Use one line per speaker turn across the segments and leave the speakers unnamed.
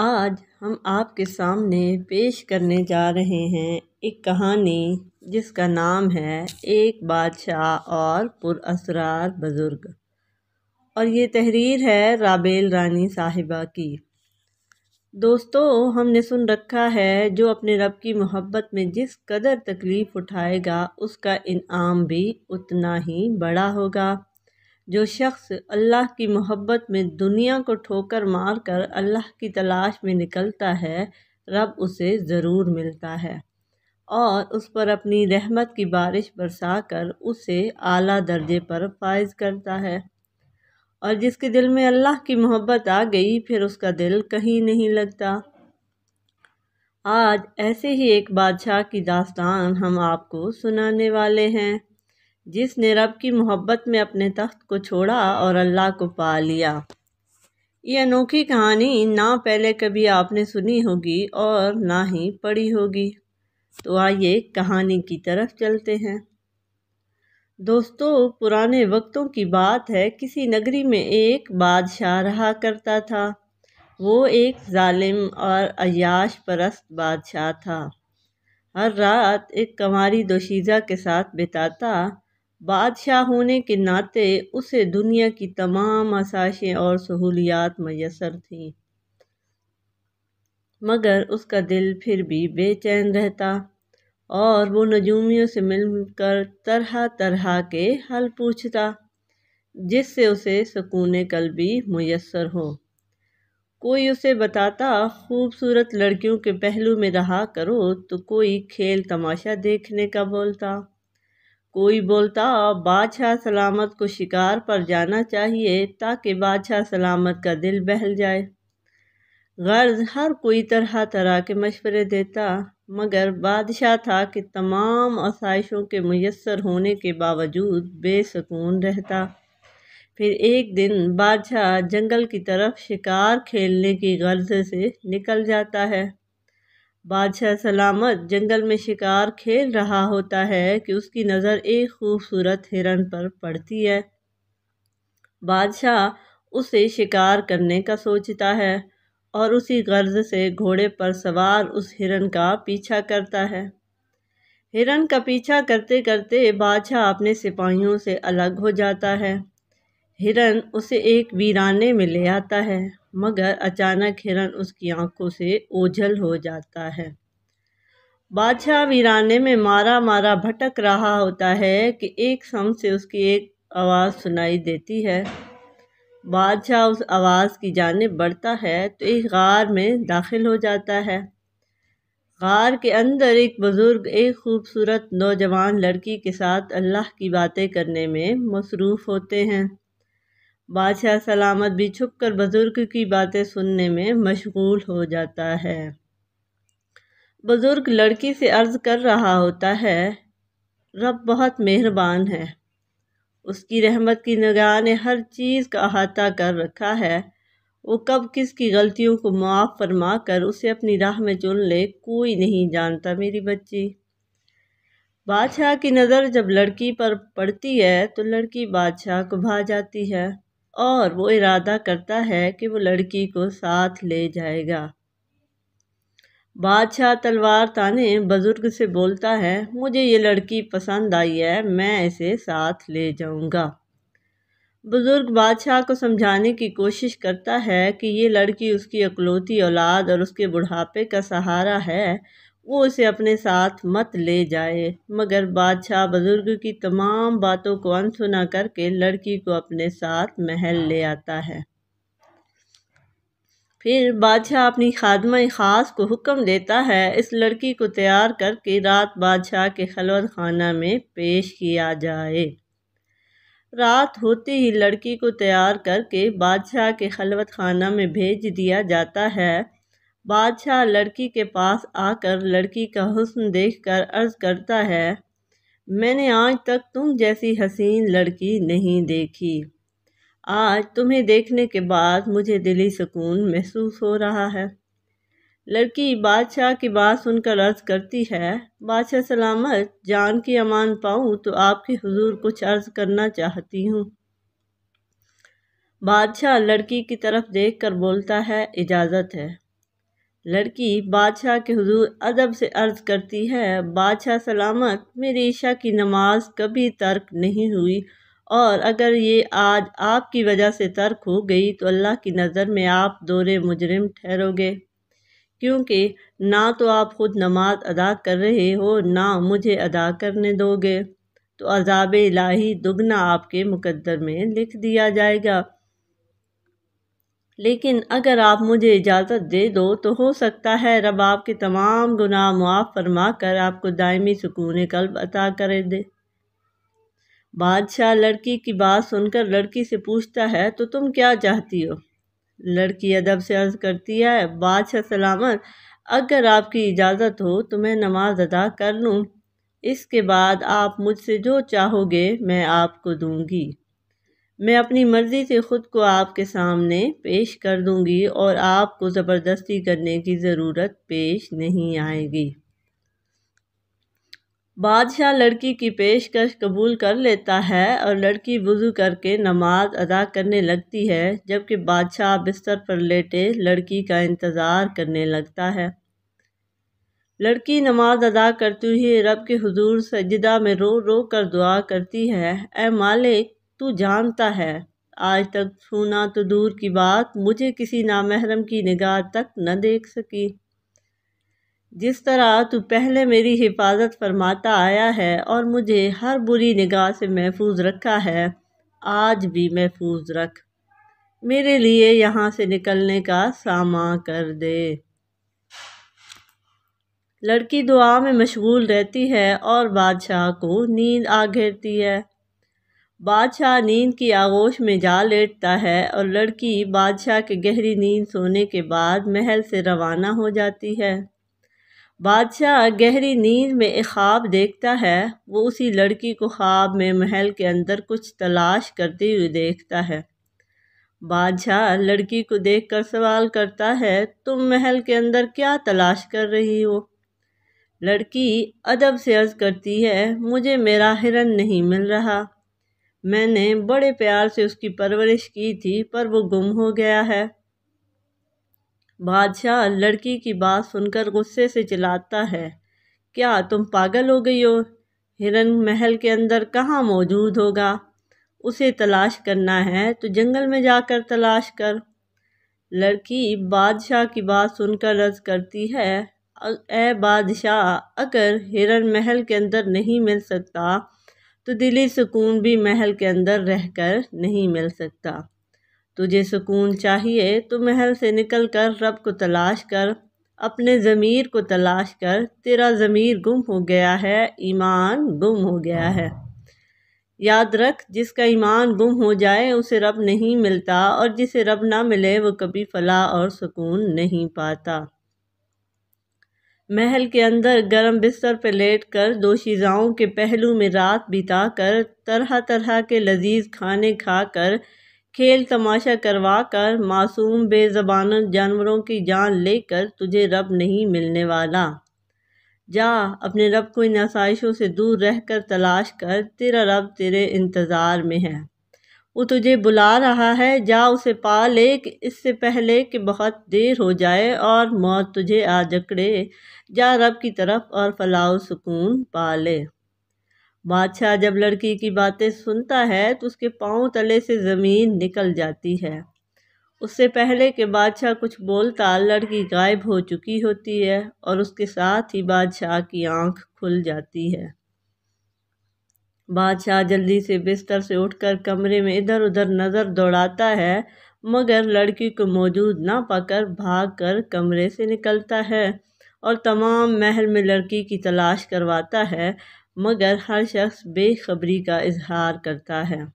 आज हम आपके सामने पेश करने जा रहे हैं एक कहानी जिसका नाम है एक बादशाह और पुरअसरार बुज़ुर्ग और ये तहरीर है राबेल रानी साहिबा की दोस्तों हमने सुन रखा है जो अपने रब की मोहब्बत में जिस कदर तकलीफ़ उठाएगा उसका इनाम भी उतना ही बड़ा होगा जो शख्स अल्लाह की मोहब्बत में दुनिया को ठोकर मार कर अल्लाह की तलाश में निकलता है रब उसे ज़रूर मिलता है और उस पर अपनी रहमत की बारिश बरसा कर उसे आला दर्जे पर फायज करता है और जिसके दिल में अल्लाह की मोहब्बत आ गई फिर उसका दिल कहीं नहीं लगता आज ऐसे ही एक बादशाह की दास्तान हम आपको सुनाने वाले हैं जिसने रब की मोहब्बत में अपने तख्त को छोड़ा और अल्लाह को पा लिया ये अनोखी कहानी ना पहले कभी आपने सुनी होगी और ना ही पढ़ी होगी तो आइए कहानी की तरफ चलते हैं दोस्तों पुराने वक्तों की बात है किसी नगरी में एक बादशाह रहा करता था वो एक जालिम और अयाश परस्त बादशाह था हर रात एक कमारी दोशीज़ा के साथ बिताता बादशाह होने के नाते उसे दुनिया की तमाम आसाइशें और सहूलियात मैसर थीं मगर उसका दिल फिर भी बेचैन रहता और वो नजूमियों से मिलकर तरह तरह के हल पूछता जिससे उसे सुकून भी मैसर हो कोई उसे बताता खूबसूरत लड़कियों के पहलू में रहा करो तो कोई खेल तमाशा देखने का बोलता कोई बोलता बादशाह सलामत को शिकार पर जाना चाहिए ताकि बादशाह सलामत का दिल बहल जाए गर्ज हर कोई तरह तरह के मशवरे देता मगर बादशाह था कि तमाम आसाइशों के मैसर होने के बावजूद बेसकून रहता फिर एक दिन बादशाह जंगल की तरफ शिकार खेलने की गर्ज से निकल जाता है बादशाह सलामत जंगल में शिकार खेल रहा होता है कि उसकी नज़र एक खूबसूरत हिरन पर पड़ती है बादशाह उसे शिकार करने का सोचता है और उसी गर्ज से घोड़े पर सवार उस हिरन का पीछा करता है हिरन का पीछा करते करते बादशाह अपने सिपाहियों से अलग हो जाता है हिरन उसे एक वीराने में ले आता है मगर अचानक हिरन उसकी आंखों से ओझल हो जाता है बादशाह वीराने में मारा मारा भटक रहा होता है कि एक सम से उसकी एक आवाज़ सुनाई देती है बादशाह उस आवाज़ की जानब बढ़ता है तो एक गार में दाखिल हो जाता है गार के अंदर एक बुज़ुर्ग एक खूबसूरत नौजवान लड़की के साथ अल्लाह की बातें करने में मसरूफ़ होते हैं बादशाह सलामत भी छुप कर बुज़ुर्ग की बातें सुनने में मशगूल हो जाता है बुज़ुर्ग लड़की से अर्ज़ कर रहा होता है रब बहुत मेहरबान है उसकी रहमत की निगाह ने हर चीज़ का अहाता कर रखा है वो कब किसकी गलतियों को मुआफ़ फरमा कर उसे अपनी राह में चुन ले कोई नहीं जानता मेरी बच्ची बादशाह की नज़र जब लड़की पर पड़ती है तो लड़की बादशाह को भा जाती है और वो इरादा करता है कि वो लड़की को साथ ले जाएगा बादशाह तलवार ताने बुज़ुर्ग से बोलता है मुझे ये लड़की पसंद आई है मैं इसे साथ ले जाऊंगा बुज़ुर्ग बादशाह को समझाने की कोशिश करता है कि ये लड़की उसकी अकलौती औलाद और उसके बुढ़ापे का सहारा है वो उसे अपने साथ मत ले जाए मगर बादशाह बुज़ुर्ग की तमाम बातों को अनसुना करके लड़की को अपने साथ महल ले आता है फिर बादशाह अपनी खादमा ख़ास को हुक्म देता है इस लड़की को तैयार करके रात बादशाह के खलवत खाना में पेश किया जाए रात होते ही लड़की को तैयार करके बादशाह के खलवत खाना में भेज दिया जाता है बादशाह लड़की के पास आकर लड़की का हुस्न देखकर अर्ज़ करता है मैंने आज तक तुम जैसी हसीन लड़की नहीं देखी आज तुम्हें देखने के बाद मुझे दिली सुकून महसूस हो रहा है लड़की बादशाह की बात सुनकर अर्ज करती है बादशाह सलामत जान की अमान पाऊँ तो आपके हुजूर कुछ अर्ज करना चाहती हूँ बादशाह लड़की की तरफ देखकर बोलता है इजाज़त है लड़की बादशाह के हजूर अदब से अर्ज करती है बादशाह सलामत मेरी ईशा की नमाज कभी तर्क नहीं हुई और अगर ये आज आपकी वजह से तर्क हो गई तो अल्लाह की नज़र में आप दोरे मुजरिम ठहरोगे क्योंकि ना तो आप ख़ुद नमाज अदा कर रहे हो ना मुझे अदा करने दोगे तो अजाब इलाही दुगना आपके मुकद्दर में लिख दिया जाएगा लेकिन अगर आप मुझे इजाज़त दे दो तो हो सकता है रब आपके तमाम गुनाह मुआफ़ फरमा कर आपको दायमी सुकून कल्ब अता कर दे बादशाह लड़की की बात सुनकर लड़की से पूछता है तो तुम क्या चाहती हो लड़की अदब से अर्ज़ करती है बादशाह सलामत अगर आपकी इजाज़त हो तो मैं नमाज अदा कर लूँ इसके बाद आप मुझसे जो चाहोगे मैं आपको दूंगी मैं अपनी मर्ज़ी से ख़ुद को आपके सामने पेश कर दूंगी और आपको ज़बरदस्ती करने की ज़रूरत पेश नहीं आएगी बादशाह लड़की की पेशकश कबूल कर लेता है और लड़की वज़ू करके नमाज अदा करने लगती है जबकि बादशाह बिस्तर पर लेटे लड़की का इंतज़ार करने लगता है लड़की नमाज अदा करती हुई रब के हुजूर सजदा में रो रो कर दुआ करती है ए मालिक तू जानता है आज तक छूना तो दूर की बात मुझे किसी नामहरम की निगाह तक न देख सकी जिस तरह तू पहले मेरी हिफाजत फरमाता आया है और मुझे हर बुरी निगाह से महफूज रखा है आज भी महफूज रख मेरे लिए यहाँ से निकलने का सामा कर दे लड़की दुआ में मशगूल रहती है और बादशाह को नींद आ घेरती है बादशाह नींद की आगोश में जा लेटता है और लड़की बादशाह के गहरी नींद सोने के बाद महल से रवाना हो जाती है बादशाह गहरी नींद में एक ख्वाब देखता है वो उसी लड़की को ख्वाब में महल के अंदर कुछ तलाश करते हुए देखता है बादशाह लड़की को देखकर सवाल करता है तुम महल के अंदर क्या तलाश कर रही हो लड़की अदब से अर्ज़ करती है मुझे मेरा हिरन नहीं मिल रहा मैंने बड़े प्यार से उसकी परवरिश की थी पर वो गुम हो गया है बादशाह लड़की की बात सुनकर गुस्से से चिल्लाता है क्या तुम पागल हो गई हो हिरन महल के अंदर कहाँ मौजूद होगा उसे तलाश करना है तो जंगल में जाकर तलाश कर लड़की बादशाह की बात सुनकर रज करती है ए बादशाह अगर हिरन महल के अंदर नहीं मिल सकता तो दिली सुकून भी महल के अंदर रहकर नहीं मिल सकता तुझे सुकून चाहिए तो महल से निकल कर रब को तलाश कर अपने ज़मीर को तलाश कर तेरा ज़मीर गुम हो गया है ईमान गुम हो गया है याद रख जिसका ईमान गुम हो जाए उसे रब नहीं मिलता और जिसे रब ना मिले वो कभी फलाह और सुकून नहीं पाता महल के अंदर गर्म बिस्तर पर लेट कर दोशीज़ाओं के पहलू में रात बिता कर तरह तरह के लजीज खाने खाकर खेल तमाशा करवा कर मासूम बेज़बान जानवरों की जान लेकर तुझे रब नहीं मिलने वाला जा अपने रब को इन आसाइशों से दूर रहकर तलाश कर तेरा रब तेरे इंतज़ार में है वो तुझे बुला रहा है जा उसे पा ले इससे पहले कि बहुत देर हो जाए और मौत तुझे आ जकड़े जा रब की तरफ और फलाओ सुकून पा ले बादशाह जब लड़की की बातें सुनता है तो उसके पाँव तले से ज़मीन निकल जाती है उससे पहले कि बादशाह कुछ बोलता लड़की गायब हो चुकी होती है और उसके साथ ही बादशाह की आंख खुल जाती है बादशाह जल्दी से बिस्तर से उठकर कमरे में इधर उधर नज़र दौड़ाता है मगर लड़की को मौजूद ना पाकर भाग कर कमरे से निकलता है और तमाम महल में लड़की की तलाश करवाता है मगर हर शख्स बेखबरी का इजहार करता है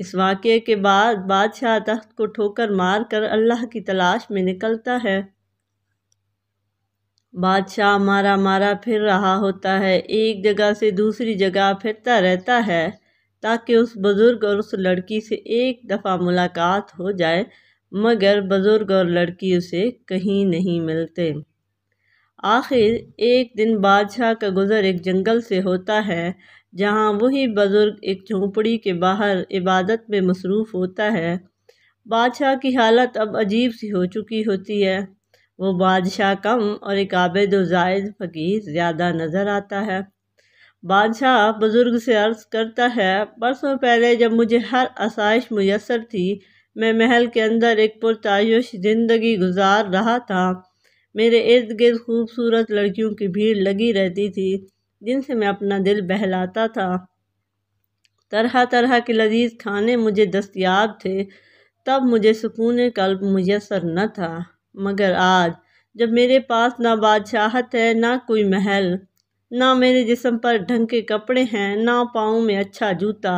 इस वाक़े के बाद बादशाह तख्त को ठोकर मार कर अल्लाह की तलाश में निकलता है बादशाह मारा मारा फिर रहा होता है एक जगह से दूसरी जगह फिरता रहता है ताकि उस बुज़ुर्ग और उस लड़की से एक दफ़ा मुलाकात हो जाए मगर बुज़ुर्ग और लड़की उसे कहीं नहीं मिलते आखिर एक दिन बादशाह का गुज़र एक जंगल से होता है जहाँ वही बुज़ुर्ग एक झोंपड़ी के बाहर इबादत में मसरूफ़ होता है बादशाह की हालत अब अजीब सी हो चुकी होती है वो बादशाह कम और एक आबद व जायद फ़कीर ज़्यादा नज़र आता है बादशाह बुज़ुर्ग से अर्ज़ करता है बरसों पहले जब मुझे हर आसाइश मैसर थी मैं महल के अंदर एक पुरतश ज़िंदगी गुजार रहा था मेरे इर्द गिर्द खूबसूरत लड़कियों की भीड़ लगी रहती थी जिनसे मैं अपना दिल बहलाता था तरह तरह के लजीज खाने मुझे दस्तियाब थे तब मुझे सुकून कल्ब मैसर न था मगर आज जब मेरे पास ना बादशाहत है ना कोई महल ना मेरे जिसम पर ढंग के कपड़े हैं ना पाँव में अच्छा जूता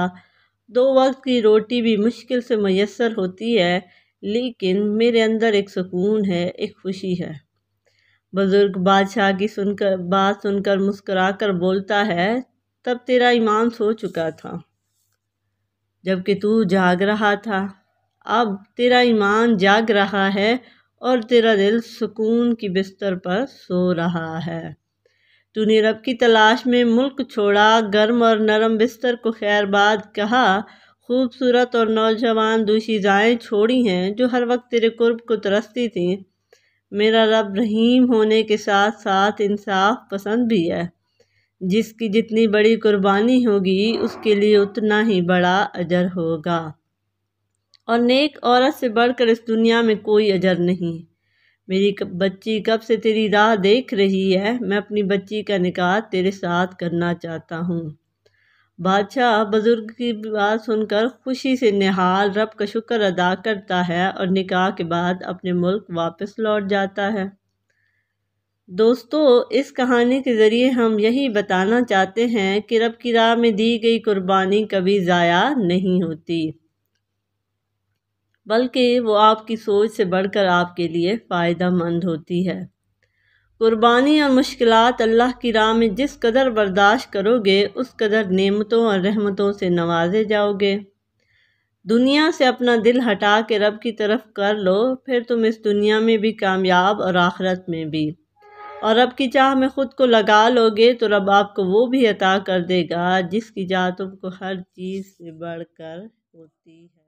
दो वक्त की रोटी भी मुश्किल से मैसर होती है लेकिन मेरे अंदर एक सुकून है एक खुशी है बुज़ुर्ग बादशाह की सुनकर बात सुनकर मुस्करा कर बोलता है तब तेरा ईमान सो चुका था जबकि तू जाग रहा था अब तेरा ईमान जाग रहा है और तेरा दिल सुकून की बिस्तर पर सो रहा है तूने रब की तलाश में मुल्क छोड़ा गर्म और नरम बिस्तर को खैरबाद कहा खूबसूरत और नौजवान जाएँ छोड़ी हैं जो हर वक्त तेरे कुर्ब को तरसती थीं मेरा रब रहीम होने के साथ साथ इंसाफ पसंद भी है जिसकी जितनी बड़ी कुर्बानी होगी उसके लिए उतना ही बड़ा अजर होगा और नेक औरत से बढ़कर इस दुनिया में कोई अजर नहीं मेरी बच्ची कब से तेरी राह देख रही है मैं अपनी बच्ची का निकाह तेरे साथ करना चाहता हूँ बादशाह बुज़ुर्ग की बात सुनकर खुशी से निहाल रब का शुक्र अदा करता है और निकाह के बाद अपने मुल्क वापस लौट जाता है दोस्तों इस कहानी के ज़रिए हम यही बताना चाहते हैं कि रब की राह में दी गई कुर्बानी कभी ज़ाया नहीं होती बल्कि वो आपकी सोच से बढ़कर आपके लिए फ़ायदा मंद होती है क़ुरबानी और मुश्किल अल्लाह की राह में जिस कदर बर्दाश्त करोगे उस कदर नेमतों और रहमतों से नवाजे जाओगे दुनिया से अपना दिल हटा के रब की तरफ कर लो फिर तुम इस दुनिया में भी कामयाब और आखरत में भी और रब की चाह में ख़ुद को लगा लोगे तो रब आपको वो भी अता कर देगा जिसकी चाह तुमको हर चीज़ से बढ़ कर होती है